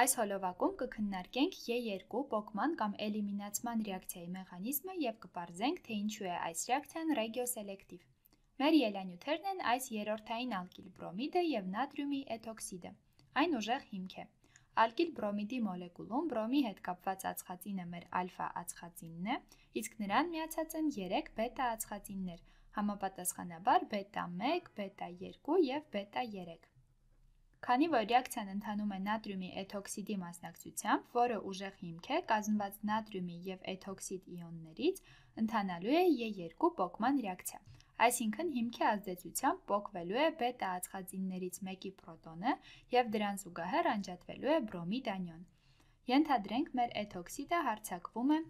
Այս հոլովակում կքննարկենք J2 պոկման կամ էլիմինացման ռեակցիայի մեխանիզմը եւ կպարզենք, թե ինչու է այս ռեակցիան ռեգիոսելեկտիվ։ Մեր ելանյութերն են այս երրորդային ալկիլ բրոմիդը եւ նատրիումի էթոքսիդը։ Այն ուժեղ հիմք է։ Ալկիլ բրոմիդի մոլեկուլում բրոմի հետ կապված ածխածինը մեր ալֆա ածխածինն է, իսկ նրան միացած են 3 բետա ածխածիններ, համապատասխանաբար բետա 1, բետա 2 եւ բետա 3։ Քանի որ ռեակցիան ընթանում է նատրիումի էթօքսիդի մասնակցությամբ, որը ուժեղ հիմք է կազմված նատրիումի եւ էթօքսիդ իոններից, ընթանալու է Е2 պոկման ռեակցիա։ Այսինքն հիմքի ազդեցությամբ պոկվելու է բետա ածխածիններից մեկի պրոտոնը եւ դրան զուգահեռ անջատվելու է բրոմիդ անիոն։ Ենթադրենք մեր էթօքսիդը հարցակվում է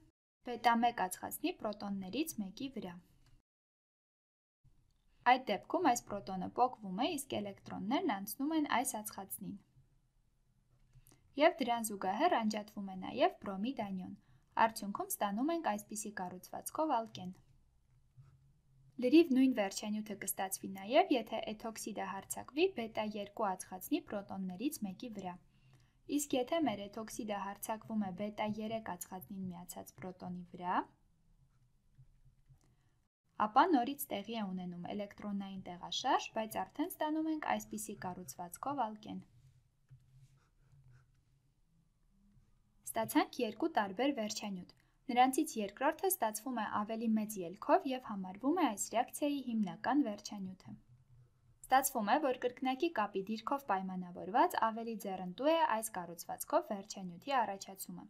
բետա 1 ածխածնի պրոտոններից մեկի վրա։ Այդ դեպքում այս պրոտոնը պոկվում է, իսկ էլեկտրոններն անցնում են այս ածխածնին։ Եվ դրան զուգահեռ անջատվում է նաև բրոմիդ անիոն։ Արդյունքում ստանում ենք այսպիսի կառուցվածքով ալկեն։ Լրիվ նույն վերջանյութը կստացվի նաև, եթե էթոքսիդը հարցակվի բետա-2 ածխածնի պրոտոններից մեկի վրա։ Իսկ եթե մեր էթոքսիդը հարցակվում է բետա-3 ածխածնին միացած պրոտոնի վրա, ապա նորից տեղի է ունենում էլեկտրոնային տեղաշարժ, բայց արդեն ստանում ենք այսպիսի կառուցվածքով ալկեն։ Ստացանք երկու տարբեր վերջանյութ։ Նրանցից երկրորդը ստացվում է ավելի մեծ ելքով եւ համարվում է այս ռեակցիայի հիմնական վերջանյութը։ Ստացվում է, որ կրկնակի կապի դիրքով պայմանավորված ավելի ձեռընտու է այս կառուցվածքով վերջանյութի առաջացումը։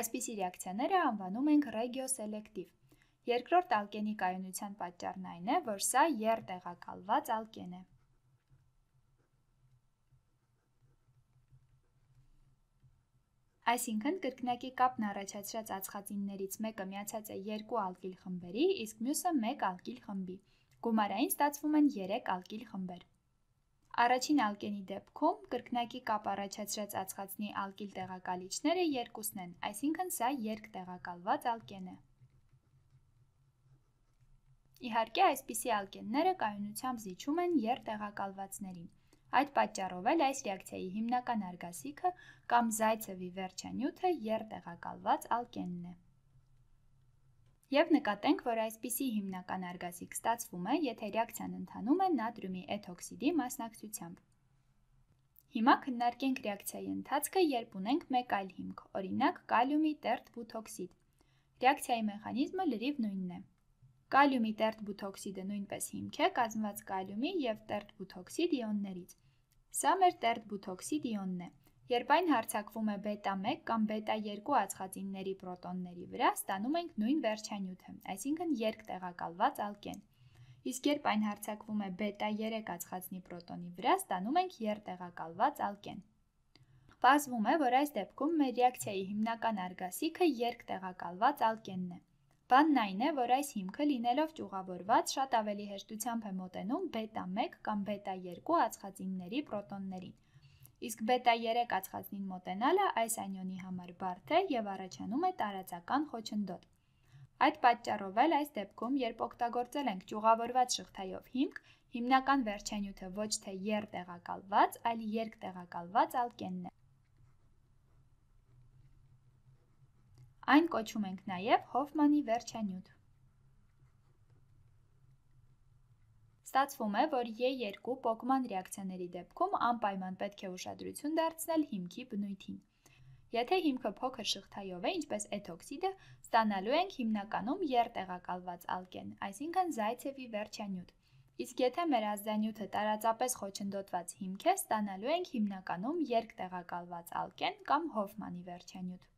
Այսպիսի ռեակցիաները անվանում ենք ռեգիոսելեկտիվ Երկրորդ ալկենի կայունության պատճառն այն է, որ սա երտեղակալված ալկեն է։ Այսինքն կրկնակի կապն առաջացրած ածխածիններից մեկը միացած է երկու ալկիլ խմբերի, իսկ մյուսը 1 ալկիլ խմբի։ Գումարային ստացվում են 3 ալկիլ խմբեր։ Առաջին ալկենի դեպքում կրկնակի կապ առաջացրած ածխածնի ալկիլ տեղակալիչները երկուսն են, այսինքն սա երկտեղակալված ալկեն է։ Իհարկե, այսպիսի ալկենները կայունությամբ զիջում են եր տեղակալվածներին։ Այդ պատճառով էլ այս ռեակցիայի հիմնական արգասիքը կամ զայցևի վերջանյութը եր տեղակալված ալկենն է։ Եվ նկատենք, որ այսպիսի հիմնական արգասիք ստացվում է, եթե ռեակցիան ընթանում է նատրիումի էթօքսիդի մասնակցությամբ։ Հիմա քննարկենք ռեակցիայի ընթացքը, երբ ունենք մեկ այլ հիմք, օրինակ կալիումի տերտ բութօքսիդ։ Ռեակցիայի մեխանիզմը լրիվ նույնն է։ Կալիումի տերտբութօքսիդը նույնպես հիմք է, կազմված կալիումի եւ տերտբութօքսիդ իոններից։ Սա մեր տերտբութօքսիդ իոնն է։ Երբ այն հարձակվում է բետա-1 կամ բետա-2 ածխածինների պրոտոնների վրա, ստանում ենք նույն վերջանյութը, այսինքն երկտեղակալված ալկեն։ Իսկ երբ այն հարձակվում է բետա-3 ածխածնի պրոտոնի վրա, ստանում ենք երտեղակալված ալկեն։ Պարզվում է, որ այս դեպքում մեր ռեակցիայի հիմնական արգասիքը երկտեղակալված ալկենն է։ Բանն այն է, որ այս հիմքը լինելով ճյուղավորված շատ ավելի հեշտությամբ է մոտենում բետա-1 կամ բետա-2 ածխածինների պրոտոններին։ Իսկ բետա-3 ածխածնին մոտենալը այս անիոնի համար բարդ է եւ առաջանում է տարածական խոչընդոտ։ Այդ պատճառով էլ այս դեպքում, երբ օգտագործել ենք ճյուղավորված շղթայով հիմք, հիմնական վերջենյութը ոչ թե եր տեղակալված, այլ երկ տեղակալված ալկենն է։ Այն կոչում ենք նաև Հոֆմանի վերջանյութ։ Ստացվում է, որ Ե2 պոկման ռեակցիաների դեպքում անպայման պետք է ուշադրություն դարձնել հիմքի բնույթին։ Եթե հիմքը փոքր շղթայով է, ինչպես էթօքսիդը, ստանալու ենք հիմնականում երտեղակալված ալկեն, այսինքն զայցևի վերջանյութ։ Իսկ եթե մեր ազդանյութը տարածապես խոչընդոտված հիմք է, ստանալու ենք հիմնականում երկտեղակալված ալկեն կամ Հոֆմանի վերջանյութ։